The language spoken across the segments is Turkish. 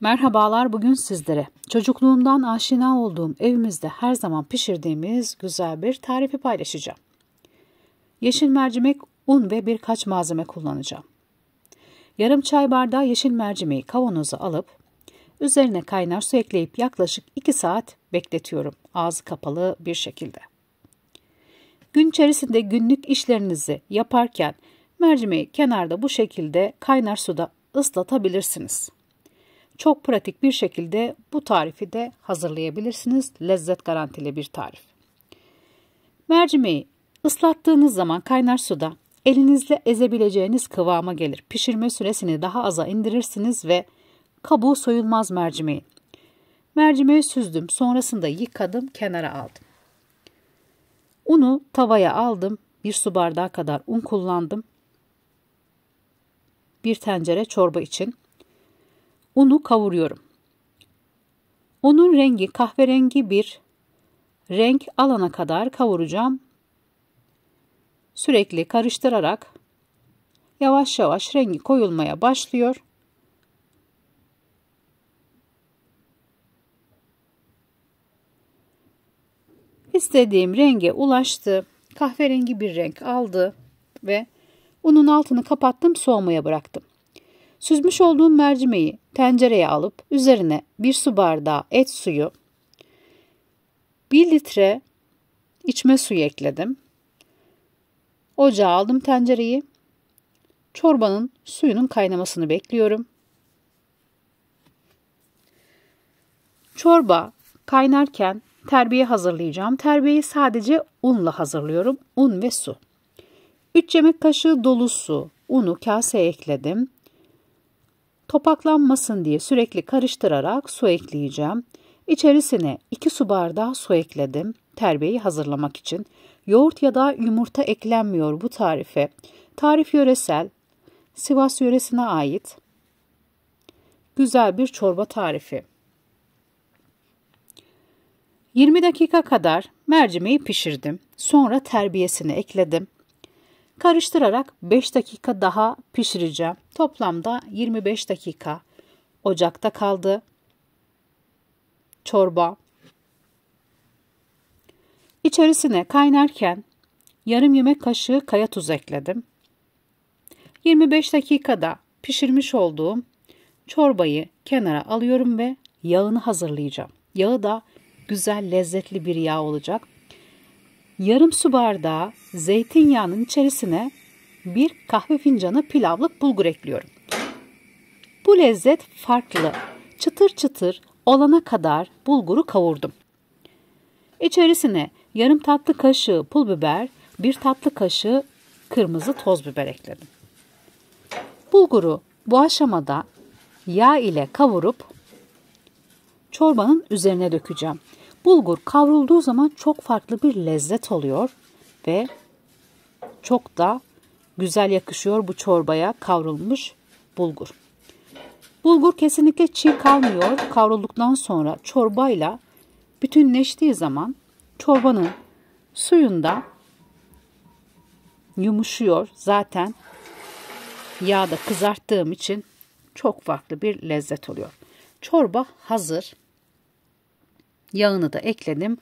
Merhabalar bugün sizlere. Çocukluğumdan aşina olduğum evimizde her zaman pişirdiğimiz güzel bir tarifi paylaşacağım. Yeşil mercimek, un ve birkaç malzeme kullanacağım. Yarım çay bardağı yeşil mercimeği kavanoza alıp üzerine kaynar su ekleyip yaklaşık 2 saat bekletiyorum ağzı kapalı bir şekilde. Gün içerisinde günlük işlerinizi yaparken mercimeği kenarda bu şekilde kaynar suda ıslatabilirsiniz. Çok pratik bir şekilde bu tarifi de hazırlayabilirsiniz. Lezzet garantili bir tarif. Mercimeği ıslattığınız zaman kaynar suda elinizle ezebileceğiniz kıvama gelir. Pişirme süresini daha aza indirirsiniz ve kabuğu soyulmaz mercimeği. Mercimeği süzdüm, sonrasında yıkadım, kenara aldım. Unu tavaya aldım, bir su bardağı kadar un kullandım. Bir tencere çorba için unu kavuruyorum. Onun rengi kahverengi bir renk alana kadar kavuracağım. Sürekli karıştırarak yavaş yavaş rengi koyulmaya başlıyor. İstediğim renge ulaştı. Kahverengi bir renk aldı ve unun altını kapattım soğumaya bıraktım. Süzmüş olduğum mercimeği tencereye alıp üzerine bir su bardağı et suyu, bir litre içme suyu ekledim. Ocağa aldım tencereyi. Çorbanın suyunun kaynamasını bekliyorum. Çorba kaynarken terbiye hazırlayacağım. Terbiyeyi sadece unla hazırlıyorum. Un ve su. 3 yemek kaşığı dolusu Unu kaseye ekledim. Topaklanmasın diye sürekli karıştırarak su ekleyeceğim. İçerisine 2 su bardağı su ekledim terbiyeyi hazırlamak için. Yoğurt ya da yumurta eklenmiyor bu tarife. Tarif yöresel, Sivas yöresine ait güzel bir çorba tarifi. 20 dakika kadar mercimeği pişirdim. Sonra terbiyesini ekledim. Karıştırarak 5 dakika daha pişireceğim. Toplamda 25 dakika ocakta kaldı. Çorba. İçerisine kaynarken yarım yemek kaşığı kaya tuz ekledim. 25 dakikada pişirmiş olduğum çorbayı kenara alıyorum ve yağını hazırlayacağım. Yağı da güzel lezzetli bir yağ olacak yarım su bardağı zeytinyağının içerisine bir kahve fincanı pilavlık bulgur ekliyorum. Bu lezzet farklı. Çıtır çıtır olana kadar bulguru kavurdum. İçerisine yarım tatlı kaşığı pul biber, bir tatlı kaşığı kırmızı toz biber ekledim. Bulguru bu aşamada yağ ile kavurup çorbanın üzerine dökeceğim. Bulgur kavrulduğu zaman çok farklı bir lezzet oluyor ve çok da güzel yakışıyor bu çorbaya kavrulmuş bulgur. Bulgur kesinlikle çiğ kalmıyor. Kavrulduktan sonra çorbayla bütünleştiği zaman çorbanın suyunda yumuşuyor. Zaten yağda kızarttığım için çok farklı bir lezzet oluyor. Çorba hazır. Yağını da ekledim.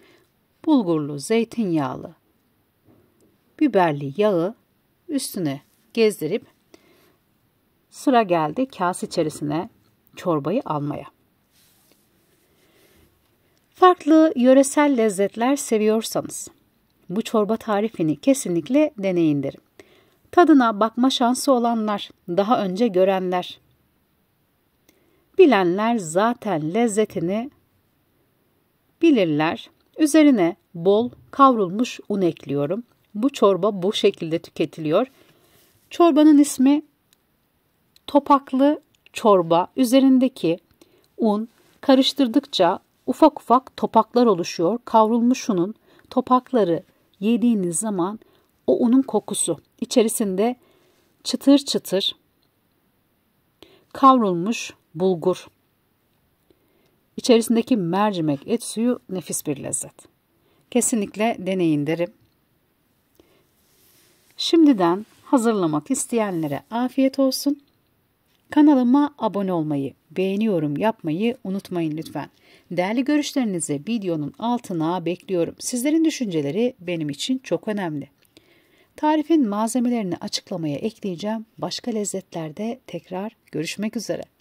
Bulgurlu, zeytinyağlı, biberli yağı üstüne gezdirip sıra geldi kase içerisine çorbayı almaya. Farklı yöresel lezzetler seviyorsanız bu çorba tarifini kesinlikle deneyin derim. Tadına bakma şansı olanlar, daha önce görenler, bilenler zaten lezzetini bilirler. Üzerine bol kavrulmuş un ekliyorum. Bu çorba bu şekilde tüketiliyor. Çorbanın ismi topaklı çorba. Üzerindeki un karıştırdıkça ufak ufak topaklar oluşuyor. Kavrulmuş unun topakları yediğiniz zaman o unun kokusu içerisinde çıtır çıtır kavrulmuş bulgur. İçerisindeki mercimek et suyu nefis bir lezzet. Kesinlikle deneyin derim. Şimdiden hazırlamak isteyenlere afiyet olsun. Kanalıma abone olmayı, beğeniyorum yapmayı unutmayın lütfen. Değerli görüşlerinizi videonun altına bekliyorum. Sizlerin düşünceleri benim için çok önemli. Tarifin malzemelerini açıklamaya ekleyeceğim. Başka lezzetlerde tekrar görüşmek üzere.